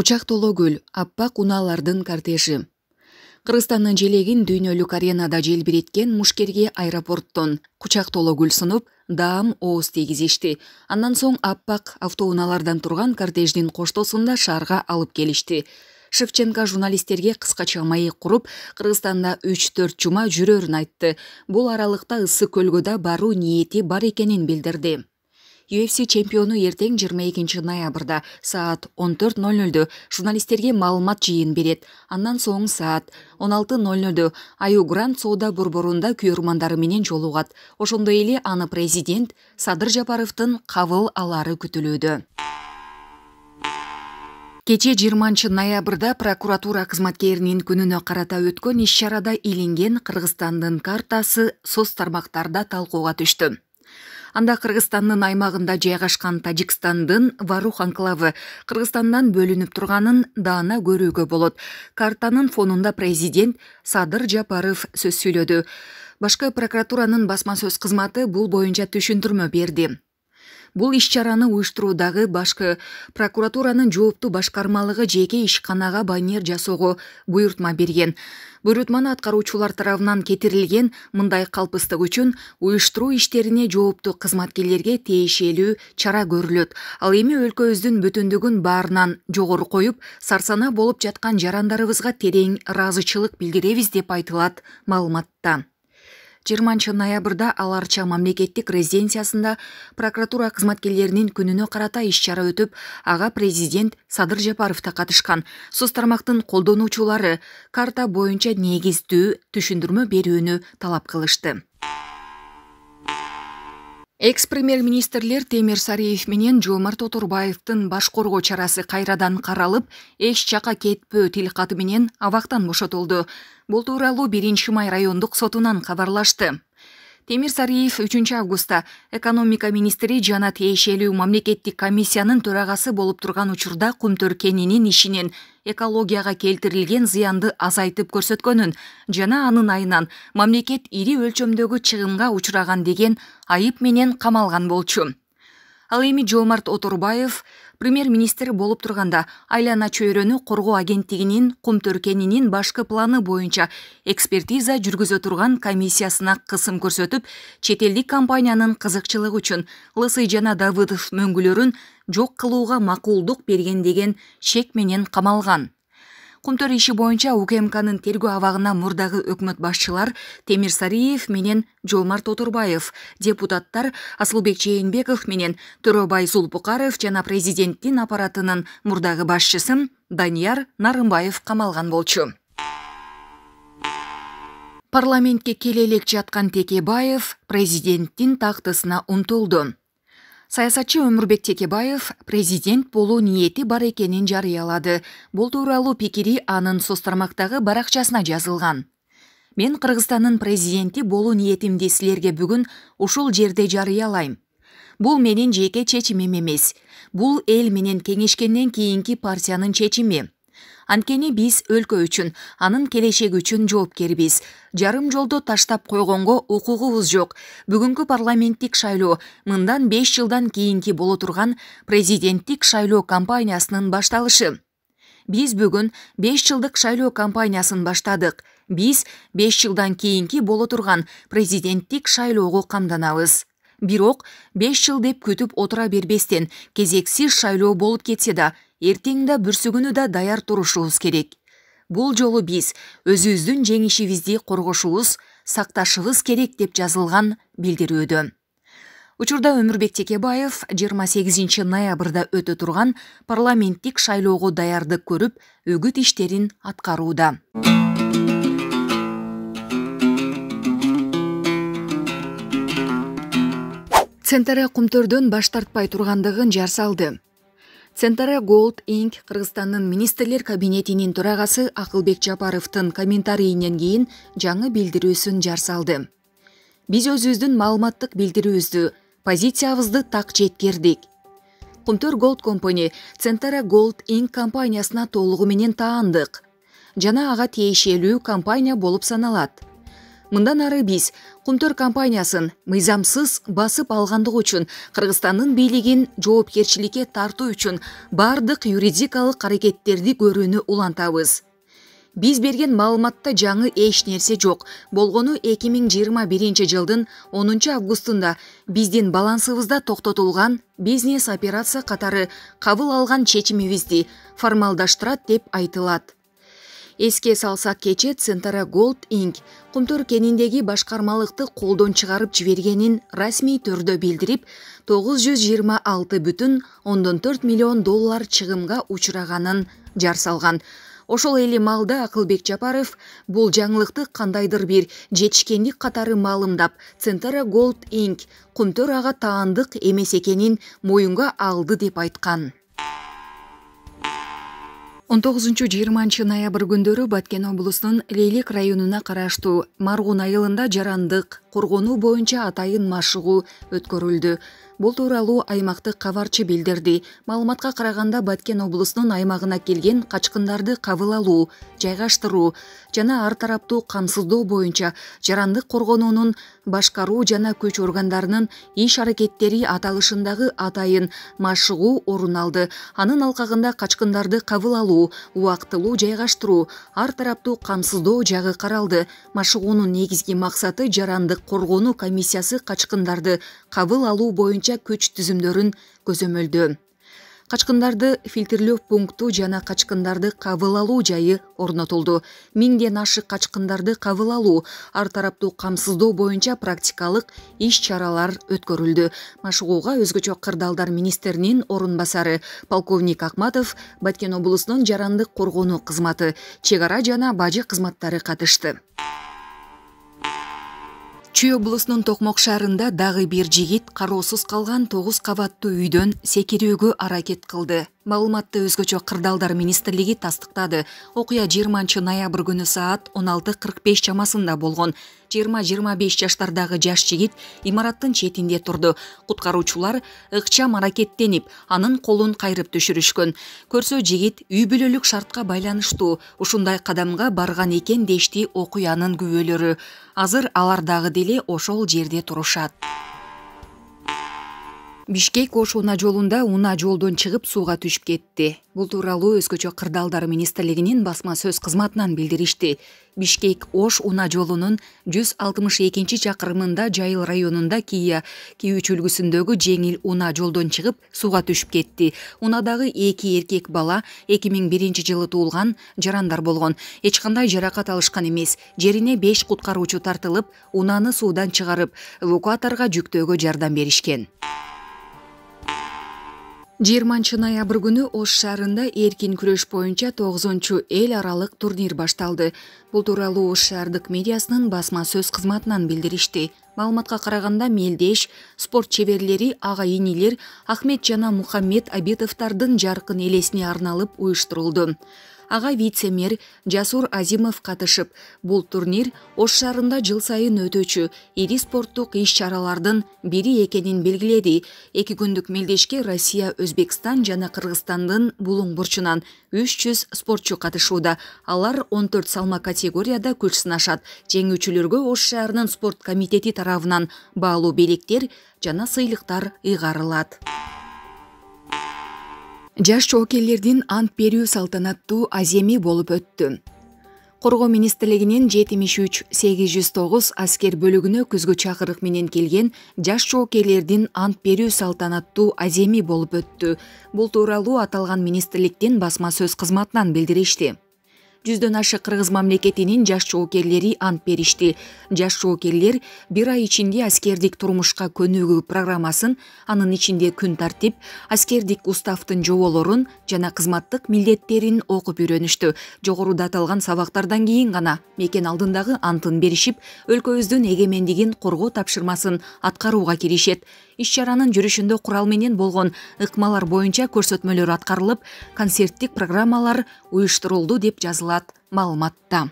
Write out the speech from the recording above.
кучак толо көл аппак унаалардын кортежи кыргызстандын желегин дүйнөлүк аренада желбиреткен мушкерге аэропорттон кучак толо көл сунуп даам ооз тийгизишти андан соң аппак автоунаалардан турган кортеждин коштосунда шаарга алып келишти шевченко журналисттерге кыскача маек куруп кыргызстанда үч төрт жума жүрөрүн айтты бул аралыкта ысык көлгө да баруу ниети бар экенин билдирди UFC чемпионы ертең 22 ноябрда саат 14.00-ді журналистерге малымат жиын берет. Аннан соң саат 16.00-ді Аю Гранд сода бұрбұрында менен жолуғат. Ошондой эле аны президент Садыр жапаровдун қавыл алары күтілуді. кече жыйырманчы ноябрда прокуратура кызматкеринин күнүнө карата өткөн иш чарада илинген кыргызстандын картасы соц тармактарда талкууга түштү анда кыргызстандын аймағында жайгашкан тажикстандын варух анклавы кыргызстандан бөлүнүп турганын даана көрүүгө болот картанын фонунда президент садыр жапаров сөз сүйлөдү башкы прокуратуранын басма сөз кызматы бул боюнча түшүндүрмө берди бул иш чараны уюштуруудагы башкы прокуратуранын жооптуу башкармалыгы жеке ишканага баннер жасоого буйрутма берген буйрутманы аткаруучулар тарабынан кетирилген мындай калпыстык үчүн уюштуруу иштерине жооптуу кызматкерлерге тиешелүү чара көрүлөт ал эми өлкөбүздүн бүтүндүгүн баарынан жогору коюп сарсана болуп жаткан жарандарыбызга терең ыраазычылык билдиребиз деп айтылат маалыматта жыйырманчы ноябрда ал арча мамлекеттик резиденциясында прокуратура кызматкерлеринин күнүнө карата иш чара өтүп ага президент садыр жапаров да катышкан соц тармактын колдонуучулары карта боюнча негиздүү түшүндүрмө берүүнү талап кылышты экс премьер министрлер темир сариев менен жомарт оторбаевдин баш коргоо чарасы кайрадан каралып эч жака кетпөө тил каты менен абактан бошотулду бул тууралуу биринчи май райондук сотунан кабарлашты темир сариев үчүнчү августта экономика министри жана тиешелүү мамлекеттик комиссиянын төрагасы болуп турган учурда кумтөр кенинин ишинен экологияга келтирилген зыянды азайтып көрсөткөнүн жана анын айынан мамлекет ири өлчөмдөгү чыгымга учураган деген айып менен камалган болчу ал эми жоомарт оторбаев премьер министр болуп турганда айлана чөйрөнү коргоо агенттигинин кум төркенинин башкы планы боюнча экспертиза жүргүзө турган комиссиясына кысым көрсөтүп чет элдик компаниянын кызыкчылыгы үчүн лысый жана давыдов мөңгүлөрүн жок кылууга макулдук берген деген шек менен камалган кумтөр иши боюнча укмкнын тергөө абагына мурдагы өкмөт башчылар темир сариев менен жолмарт отурбаев депутаттар асылбек жээнбеков менен төрөбай зулпукаров жана президенттин аппаратынын мурдагы башчысы данияр нарымбаев қамалған болчу парламентке келелек жатқан жаткан текебаев президенттин тактысына умтулду саясатчы өмірбек текебаев президент болу ниети бар экенин жарыялады Бұл тууралуу пикири анын соц тармактагы баракчасына жазылган мен кыргызстандын президенти болу ниетимди силерге бүгүн ушул жерде жарыялайм Бұл менин жеке чечимим эмес Бұл эл менен кеңешкенден кийинки партиянын чечими анткени биз өлкө үчүн анын келечеги үчүн жоопкербиз жарым жолдо таштап койгонго укугубуз жок бүгүнкү парламенттик шайлоо мындан беш жылдан кийинки боло турган президенттик шайлоо кампаниясынын башталышы биз бүгүн беш жылдык шайлоо кампаниясын баштадык биз беш жылдан кийинки боло турган президенттик шайлоого камданабыз бирок беш жыл деп күтүп отура бербестен кезексиз шайлоо болуп кетсе да эртең да бүрсүгүнү да даяр турушубуз керек бул жолу биз өзүбүздүн жеңишибизди коргошубуз сакташыбыз керек деп жазылган билдирүүдө учурда өмүрбек текебаев жыйырма сегизинчи ноябрда өтө турган парламенттик шайлоого даярдык көрүп үгүт иштерин аткарууда аткаруудацентара кумтөрдөн баш тартпай тургандыгын жар салды центера голд инк кыргызстандын министрлер кабинетинин төрагасы акылбек жапаровдун комментарийинен кийин жаңы билдирүүсүн жар салды биз өзүбүздүн маалыматтык билдирүүбүздү позициябызды так жеткирдик кумтөр голд компани centeра голд инк компаниясына толугу менен таандык жана ага тиешелүү компания болуп саналат мындан ары биз кумтөр компаниясын мыйзамсыз басып алгандыгы үчүн кыргызстандын бийлигин жоопкерчиликке тартуу үчүн баардык юридикалык аракеттерди көрүүнү улантабыз биз берген маалыматта жаңы эч нерсе жок болгону эки миң жыйырма биринчи жылдын онунчу августунда биздин балансыбызда токтотулган бизнес операция катары кабыл алган чечимибизди формалдаштырат деп айтылат эске салсак кечээ центера голд инк кумтур кениндеги башкармалыкты колдон чыгарып жибергенин расмий түрдө билдирип тогуз жүз жыйырма алты бүтүн ондон төрт миллион доллар чыгымга учураганын жар салган ошол эле маалда акылбек жапаров бул жаңылыкты кандайдыр бир жетишкендик катары маалымдап центера голд инк кумтур ага таандык эмес экенин моюнга алды деп айткан он тогузунчу жыйырманчы ноябрь күндөрү баткен облусунун лейлик районуна караштуу маргун айылында жарандык коргонуу боюнча атайын машыгуу өткөрүлдү бул тууралуу аймактык кабарчы билдирди маалыматка караганда баткен облусунун аймагына келген качкындарды кабыл алуу жайгаштыруу жана ар тараптуу камсыздоо боюнча жарандык коргонуунун башкаруу жана күч органдарынын иш аракеттери аталышындагы атайын машыгуу орун алды анын алкагында качкындарды кабыл алуу убактылуу жайгаштыруу ар тараптуу камсыздоо жагы каралды машыгуунун негизги максаты жарандык коргонуу комиссиясы качкындарды кабыл алуу боюнча күч түзүмдөрүн көзөмөлдү качкындарды фильтрлөө пункту жана качкындарды кабыл алуу жайы орнотулду миңден ашык качкындарды кабыл алуу ар тараптуу камсыздоо боюнча практикалык иш чаралар өткөрүлдү машыгууга өзгөчө кырдаалдар министринин орун басары полковник акматов баткен облусунун жарандык коргонуу кызматы чек ара жана бажы кызматтары катышты чүй облусунун токмок шаарында дагы бир жигит кароосуз калган тогуз кабаттуу үйдөн секирүүгө аракет кылды маалыматты өзгөчө кырдаалдар министрлиги тастыктады окуя жыйырманчы ноябрь күнү саат он алты кырк беш чамасында болгон жыйырма жыйырма беш жаштардагы жаш жигит имараттын четинде турду куткаруучулар ыкчам аракеттенип анын колун кайрып түшүрүшкөн көрсө жигит үй бүлөлүк шартка байланыштуу ушундай кадамга барган экен дешти окуянын күбөлөрү азыр алар дагы деле ошол жерде турушат бишкек ош унаа жолунда унаа жолдон чыгып сууга түшүп кетти бул тууралуу өзгөчө кырдаалдар министрлигинин басма сөз кызматынан билдиришти бишкек ош унаа жолунун жүз алтымыш экинчи чакырымында жайыл районунда кия ки үч үлгүсүндөгү жеңил унаа жолдон чыгып сууга түшүп кетти унаадагы эки эркек бала эки миң биринчи жылы туулган жарандар болгон эч кандай жаракат алышкан эмес жерине беш куткаруучу тартылып унааны суудан чыгарып эвакуаторго жүктөөгө жардам беришкен жыйырманчы ноябрь күнү ош шаарында эркин күрөш боюнча тогузунчу эл аралық турнир башталды Бұл тууралуу ош шаардык медиасынын басма сөз кызматынан билдиришти маалыматка караганда мелдеш спорт чеберлери ага инилер ахмет жана мухаммед Абетовтардың жарқын элесине арналып уюштурулду ага вице мэр жасур азимов катышып бул турнир ош шаарында жыл сайын өтүүчү ири спорттук иш чаралардын бири экенин белгиледи эки күндүк мелдешке россия өзбекстан жана кыргызстандын булуң бурчунан үч жүз спортчу катышууда алар он төрт салмак категорияда күч сынашат жеңүүчүлөргө ош шаарынын спорт комитети тарабынан баалуу белектер жана сыйлыктар ыйгарылат жаш жоокерлердин ант берүү салтанаттуу аземи болуп өттү коргоо министрлигинин жетимиш үч сегиз жүз тогуз аскер бөлүгүнө күзгү чакырык менен келген жаш жоокерлердин ант берүү салтанаттуу аземи болуп өттү бул тууралуу аталган министрликтин басма сөз кызматынан билдиришти жүздөн ашык кыргыз мамлекетинин жаш жоокерлери ант беришти жаш жоокерлер бир ай ичинде аскердик турмушка көнүгүү программасын анын ичинде күн тартип аскердик уставтын жоболорун жана кызматтык милдеттерин окуп үйрөнүштү жогоруда аталган сабактардан кийин гана мекен алдындагы антын беришип өлкөбүздүн эгемендигин коргоо тапшырмасын аткарууга киришет иш чаранын жүрүшүндө курал менен болгон ыкмалар боюнча көрсөтмөлөр аткарылып концерттик программалар уюштурулду деп жазылан Булат Малматта.